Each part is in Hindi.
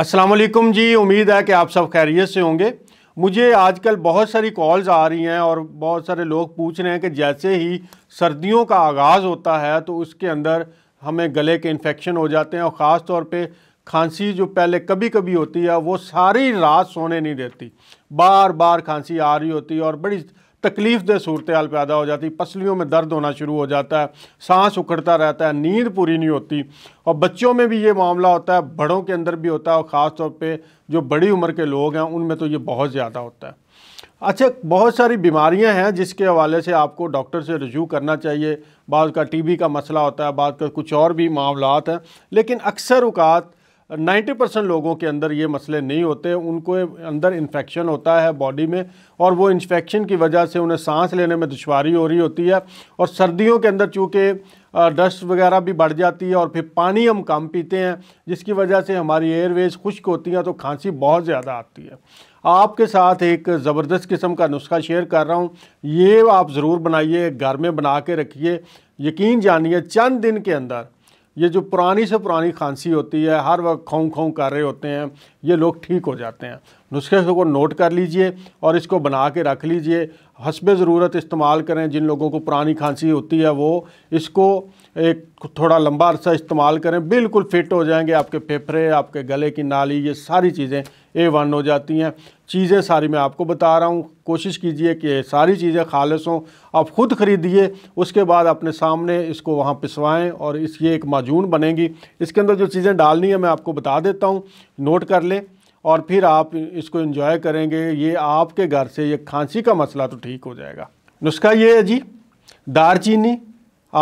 असलम जी उम्मीद है कि आप सब खैरियत से होंगे मुझे आजकल बहुत सारी कॉल्स आ रही हैं और बहुत सारे लोग पूछ रहे हैं कि जैसे ही सर्दियों का आगाज़ होता है तो उसके अंदर हमें गले के इन्फेक्शन हो जाते हैं और ख़ास तौर पे खांसी जो पहले कभी कभी होती है वो सारी रात सोने नहीं देती बार बार खांसी आ रही होती है और बड़ी तकलीफ दे सूरत हाल पैदा हो जाती पसलियों में दर्द होना शुरू हो जाता है सांस उखड़ता रहता है नींद पूरी नहीं होती और बच्चों में भी ये मामला होता है बड़ों के अंदर भी होता है और ख़ास तौर पर जो बड़ी उम्र के लोग हैं उनमें तो ये बहुत ज़्यादा होता है अच्छा बहुत सारी बीमारियां हैं जिसके हवाले से आपको डॉक्टर से रजू करना चाहिए बाद का टीबी का मसला होता है बाद का कुछ और भी मामलात हैं लेकिन अक्सर उकात 90 परसेंट लोगों के अंदर ये मसले नहीं होते उनको अंदर इन्फेक्शन होता है बॉडी में और वो इन्फेक्शन की वजह से उन्हें सांस लेने में दुशारी हो रही होती है और सर्दियों के अंदर चूँकि डस्ट वगैरह भी बढ़ जाती है और फिर पानी हम कम पीते हैं जिसकी वजह से हमारी एयरवेज खुश्क होती हैं तो खांसी बहुत ज़्यादा आती है आपके साथ एक ज़बरदस्त किस्म का नुस्खा शेयर कर रहा हूँ ये आप ज़रूर बनाइए घर में बना के रखिए यकीन जानिए चंद दिन के अंदर ये जो पुरानी से पुरानी खांसी होती है हर वक्त खों खों कर रहे होते हैं ये लोग ठीक हो जाते हैं नुस्खे को नोट कर लीजिए और इसको बना के रख लीजिए हसब ज़रूरत इस्तेमाल करें जिन लोगों को पुरानी खांसी होती है वो इसको एक थोड़ा लंबा अरसा इस्तेमाल करें बिल्कुल फिट हो जाएंगे आपके फेफड़े आपके गले की नाली ये सारी चीज़ें ए वन हो जाती हैं चीज़ें सारी मैं आपको बता रहा हूँ कोशिश कीजिए कि सारी चीज़ें खालस हों आप ख़ुद ख़रीदिए उसके बाद अपने सामने इसको वहाँ पिसवाएँ और इस ये एक माजून बनेगी इसके अंदर जो चीज़ें डालनी है मैं आपको बता देता हूँ नोट कर लें और फिर आप इसको इन्जॉय करेंगे ये आपके घर से ये खांसी का मसला तो ठीक हो जाएगा नुस्खा ये है जी दारचीनी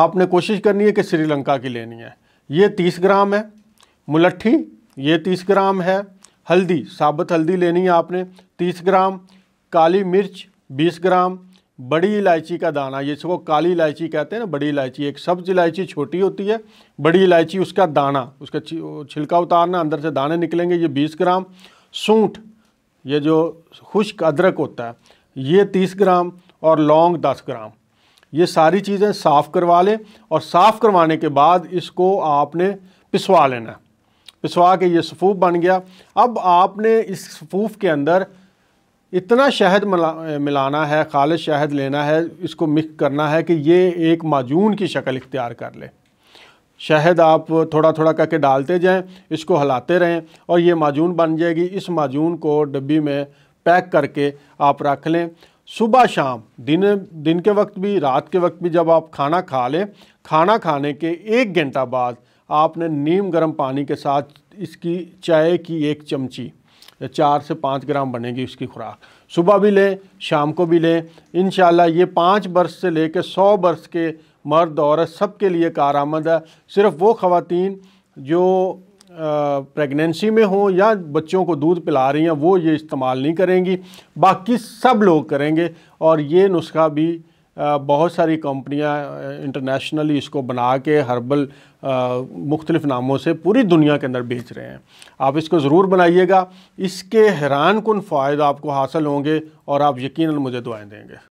आपने कोशिश करनी है कि श्रीलंका की लेनी है ये तीस ग्राम है मुलट्ठी ये तीस ग्राम है हल्दी साबुत हल्दी लेनी है आपने 30 ग्राम काली मिर्च 20 ग्राम बड़ी इलायची का दाना ये सब काली इलायची कहते हैं ना बड़ी इलायची एक सब्ज इलायची छोटी होती है बड़ी इलायची उसका दाना उसका छिलका उतारना अंदर से दाने निकलेंगे ये 20 ग्राम सूंठ ये जो खुश्क अदरक होता है ये 30 ग्राम और लौंग 10 ग्राम ये सारी चीज़ें साफ़ करवा लें और साफ़ करवाने के बाद इसको आपने पिसवा लेना है पिसवा के ये सफ़ूफ बन गया अब आपने इस सफ़ूफ के अंदर इतना शहद मिला मिलाना है खालिश शहद लेना है इसको मिक्स करना है कि ये एक माजून की शक्ल इख्तियार कर ले शहद आप थोड़ा थोड़ा करके डालते जाएं इसको हलाते रहें और ये माजून बन जाएगी इस माजून को डब्बी में पैक करके आप रख लें सुबह शाम दिन दिन के वक्त भी रात के वक्त भी जब आप खाना खा लें खाना खाने के एक घंटा बाद आपने नीम गर्म पानी के साथ इसकी चाय की एक चमची चार से पाँच ग्राम बनेगी उसकी खुराक सुबह भी लें शाम को भी लें इन ये पाँच वर्ष से ले कर सौ वर्ष के मर्द औरत सब के लिए कारआमद है सिर्फ वो ख़वातीन जो प्रेगनेंसी में हों या बच्चों को दूध पिला रही हैं वो ये इस्तेमाल नहीं करेंगी बाकी सब लोग करेंगे और ये नुस्खा भी बहुत सारी कंपनियां इंटरनेशनली इसको बना के हर्बल मुख्तलिफ नामों से पूरी दुनिया के अंदर बेच रहे हैं आप इसको ज़रूर बनाइएगा इसके हैरान कन फ़ायदा आपको हासिल होंगे और आप यकीन मुझे दुआएँ देंगे